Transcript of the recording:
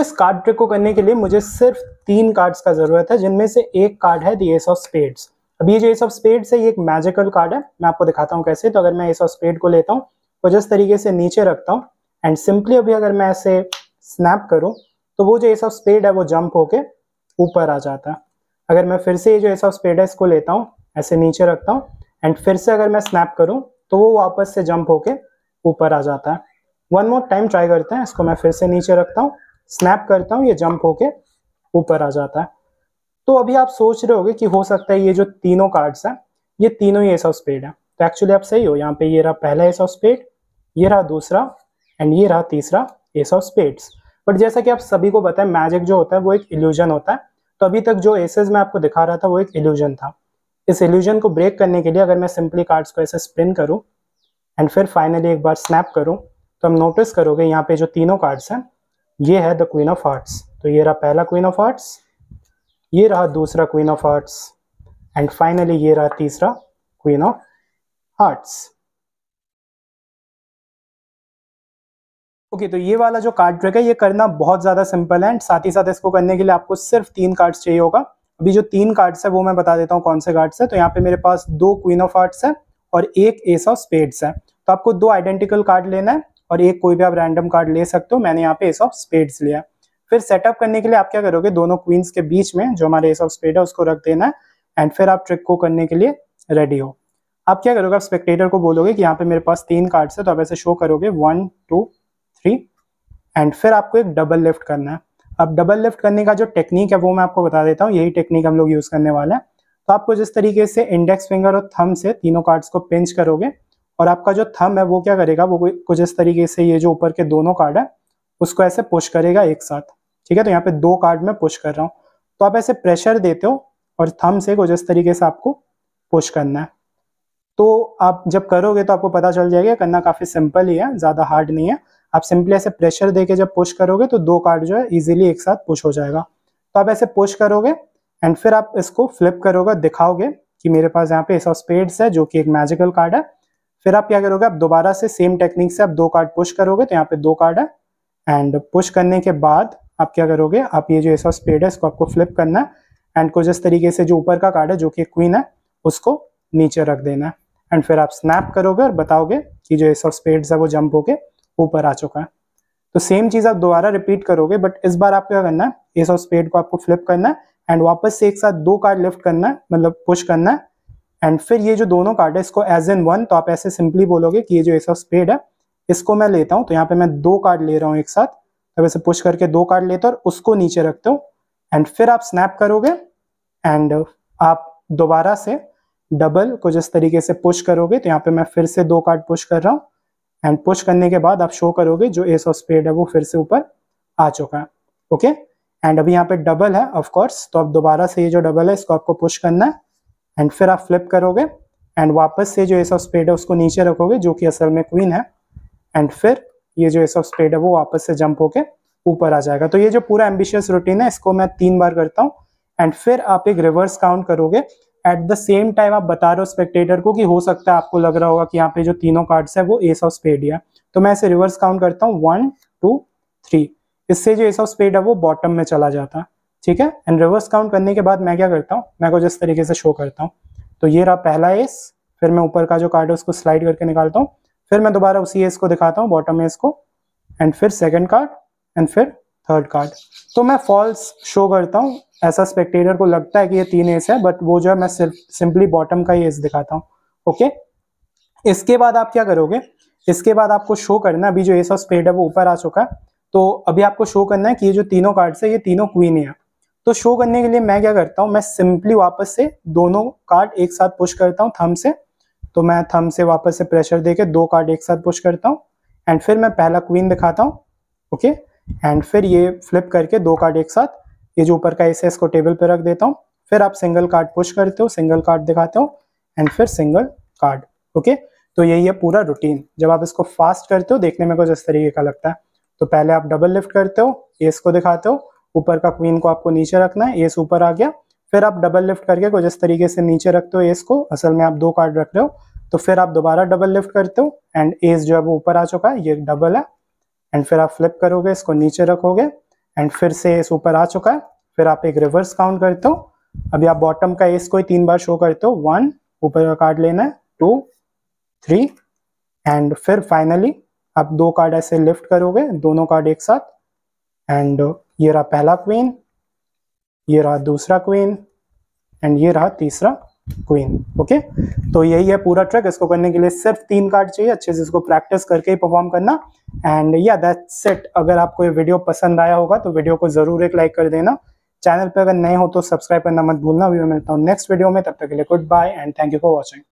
इस card trick को करने के लिए मुझे सिर्फ तीन कार्ड्स का जरूरत है जिनमें से एक कार्ड है दी एस ऑफ स्पेड्स अब ये जो एस ऑफ स्पेड्स है ये एक मैजिकल कार्ड है मैं आपको दिखाता हूँ कैसे तो अगर मैं एस ऑफ स्पेड को लेता हूँ तो जिस तरीके से नीचे रखता हूँ एंड सिंपली अभी अगर मैं ऐसे स्नैप करूँ तो वो जो एस ऑफ स्पेड है वो जंप होके ऊपर आ जाता है अगर मैं फिर से ये जो एस ऑफ स्पेड है इसको लेता हूँ ऐसे नीचे रखता हूँ एंड फिर से अगर मैं स्नैप करूँ तो वो वापस से जंप होके ऊपर आ जाता है वन मोर टाइम ट्राई करते हैं इसको मैं फिर से नीचे रखता हूँ स्नैप करता हूँ ये जंप होके ऊपर आ जाता है तो अभी आप सोच रहे होगे कि हो सकता है ये जो तीनों कार्ड्स हैं ये तीनों ही एस ऑफ स्पेड है तो एक्चुअली आप सही हो यहाँ पे ये रहा पहला एस ऑफ स्पेड ये रहा दूसरा एंड ये रहा तीसरा एस ऑफ स्पेड्स बट जैसा कि आप सभी को बताएं मैजिक जो होता है वो एक इल्यूजन होता है तो अभी तक जो एसेज मैं आपको दिखा रहा था वो एक इल्यूजन था इस इल्यूजन को ब्रेक करने के लिए अगर मैं सिंपली कार्ड्स को ऐसे स्पिन करूँ एंड फिर फाइनली एक बार स्नैप करूँ तो हम नोटिस करोगे यहाँ पे जो तीनों कार्ड्स हैं ये है द क्वीन ऑफ आर्ट्स तो ये रहा पहला क्वीन ऑफ आर्ट्स ये रहा दूसरा queen of arts and finally ये रहा तीसरा queen of arts okay okay, तो ये वाला जो कार्ड ट्रिक है ये करना बहुत ज़्यादा सिंपल है एंड साथ ही साथ इसको करने के लिए आपको सिर्फ तीन कार्ड्स चाहिए होगा अभी जो तीन कार्ड्स है वो मैं बता देता हूँ कौन से कार्ड्स है तो यहाँ पे मेरे पास दो क्वीन ऑफ आर्ट्स है और एक एस ऑफ स्पेड्स है तो आपको दो आइडेंटिकल कार्ड लेना है और एक कोई भी आप रैंडम कार्ड ले सकते हो मैंने यहाँ पे एस ऑफ स्पेड्स लिया फिर सेटअप करने के लिए आप क्या करोगे दोनों क्वींस के बीच में जो हमारे एस ऑफ स्पेड है उसको रख देना है एंड फिर आप ट्रिक को करने के लिए रेडी हो आप क्या करोगे आप स्पेक्टेटर को बोलोगे कि यहाँ पे मेरे पास तीन कार्ड्स है तो आप ऐसे शो करोगे वन टू थ्री एंड फिर आपको एक डबल लिफ्ट करना है अब डबल लिफ्ट करने का जो टेक्निक है वो मैं आपको बता देता हूँ यही टेक्निक हम लोग यूज़ करने वाला है तो आपको जिस तरीके से इंडेक्स फिंगर और थम से तीनों कार्ड्स को पिंच करोगे और आपका जो थम है वो क्या करेगा वो कुछ इस तरीके से ये जो ऊपर के दोनों कार्ड है उसको ऐसे पुश करेगा एक साथ ठीक है तो यहाँ पे दो कार्ड में पुश कर रहा हूँ तो आप ऐसे प्रेशर देते हो और थम से कुछ इस तरीके से आपको पुश करना है तो आप जब करोगे तो आपको पता चल जाएगा करना काफ़ी सिंपल ही है ज़्यादा हार्ड नहीं है आप सिंपली ऐसे प्रेशर देके जब पुश करोगे तो दो कार्ड जो है इजीली एक साथ पुश हो जाएगा तो आप ऐसे पुश करोगे एंड फिर आप इसको फ्लिप करोगे दिखाओगे कि मेरे पास यहाँ पे ऐसा स्पेड्स है जो कि एक मैजिकल कार्ड है फिर आप क्या करोगे आप दोबारा से सेम टेक्निक से आप दो कार्ड पुश करोगे तो यहाँ पे दो कार्ड है एंड पुश करने के बाद आप क्या करोगे आप ये जो ऐसा स्पेड है इसको आपको फ्लिप करना है एंड कुछ इस तरीके से जो ऊपर का कार्ड है जो कि क्वीन है उसको नीचे रख देना है एंड फिर आप स्नैप करोगे और बताओगे कि जो ऐसा स्पेड है वो जंप होके ऊपर आ चुका है तो सेम चीज़ आप दोबारा रिपीट करोगे बट इस बार आप क्या करना है ऐसा स्पेड को आपको फ्लिप करना है एंड वापस से एक साथ दो कार्ड लिफ्ट करना है मतलब पुश करना है एंड फिर ये जो दोनों कार्ड है इसको एज एन वन तो आप ऐसे सिंपली बोलोगे कि ये जो एस ऑफ स्पेड है इसको मैं लेता हूँ तो यहाँ पे मैं दो कार्ड ले रहा हूँ एक साथ तो वैसे पुश करके दो कार्ड लेते हो और उसको नीचे रखते हो एंड फिर आप स्नैप करोगे एंड आप दोबारा से डबल को जिस तरीके से पुश करोगे तो यहाँ पे मैं फिर से दो कार्ड पुश कर रहा हूँ एंड पुश करने के बाद आप शो करोगे जो एस ऑफ स्पेड है वो फिर से ऊपर आ चुका है ओके एंड अभी यहाँ पे डबल है ऑफ कोर्स तो अब दोबारा से ये जो डबल है इसको आपको पुश करना है एंड फिर आप फ्लिप करोगे एंड वापस से जो एस ऑफ स्पेड है उसको नीचे रखोगे जो कि असल में क्वीन है एंड फिर ये जो एस ऑफ स्पेड है वो वापस से जंप होके ऊपर आ जाएगा तो ये जो पूरा एम्बिशियस रूटीन है इसको मैं तीन बार करता हूँ एंड फिर आप एक रिवर्स काउंट करोगे एट द सेम टाइम आप बता रहे हो स्पेक्टेटर को कि हो सकता है आपको लग रहा होगा कि यहाँ पे जो तीनों कार्ड्स है वो एस ऑफ स्पेड है तो मैं इसे रिवर्स काउंट करता हूँ वन टू थ्री इससे जो एस ऑफ स्पेड है वो बॉटम में चला जाता है ठीक है एंड रिवर्स काउंट करने के बाद मैं क्या करता हूँ मैं को जिस तरीके से शो करता हूँ तो ये रहा पहला एस फिर मैं ऊपर का जो कार्ड है उसको स्लाइड करके निकालता हूँ फिर मैं दोबारा उसी एस को दिखाता हूँ बॉटम एस को एंड फिर सेकेंड कार्ड एंड फिर थर्ड कार्ड तो मैं फॉल्स शो करता हूँ ऐसा स्पेक्टेटर को लगता है कि ये तीन एस है बट वो जो है मैं सिर्फ सिंपली बॉटम का ही एस दिखाता हूँ ओके इसके बाद आप क्या करोगे इसके बाद आपको शो करना है अभी जो एस ऑफ स्पेड है वो ऊपर आ चुका है तो अभी आपको शो करना है कि ये जो तीनों कार्ड्स है ये तीनों क्वीन है तो शो करने के लिए मैं क्या करता हूँ मैं सिंपली वापस से दोनों कार्ड एक साथ पुश करता हूँ थम से तो मैं थम से वापस से प्रेशर देके दो कार्ड एक साथ पुश करता हूँ एंड फिर मैं पहला क्वीन दिखाता हूँ ओके एंड फिर ये फ्लिप करके दो कार्ड एक साथ ये जो ऊपर का ऐसे है इसको टेबल पर रख देता हूँ फिर आप सिंगल कार्ड पुश करते हो सिंगल कार्ड दिखाते हो एंड फिर सिंगल कार्ड ओके तो यही है पूरा रूटीन जब आप इसको फास्ट करते हो देखने में कुछ इस तरीके का लगता है तो पहले आप डबल लिफ्ट करते हो एस को दिखाते हो ऊपर का क्वीन को आपको नीचे रखना है एस ऊपर आ गया फिर आप डबल लिफ्ट करके कुछ इस तरीके से नीचे रखते हो एस को असल में आप दो कार्ड रख रहे हो तो फिर आप दोबारा डबल लिफ्ट करते हो एंड एस जो है वो ऊपर आ चुका है ये डबल है एंड फिर आप फ्लिप करोगे इसको नीचे रखोगे एंड फिर से एस ऊपर आ चुका है फिर आप एक रिवर्स काउंट करते हो अभी आप बॉटम का एस को ही तीन बार शो करते हो वन ऊपर का कार्ड लेना है टू थ्री एंड फिर फाइनली आप दो कार्ड ऐसे लिफ्ट करोगे दोनों कार्ड एक साथ एंड ये रहा पहला क्वीन ये रहा दूसरा क्वीन एंड ये रहा तीसरा क्वीन ओके तो यही है पूरा ट्रैक इसको करने के लिए सिर्फ तीन कार्ड चाहिए अच्छे से इसको प्रैक्टिस करके ही परफॉर्म करना एंड या दैट्स इट अगर आपको ये वीडियो पसंद आया होगा तो वीडियो को जरूर एक लाइक कर देना चैनल पर अगर नए हो तो सब्सक्राइब करना मत भूलना अभी मैं मिलता हूँ नेक्स्ट वीडियो में तब तक के लिए goodbye and thank you for watching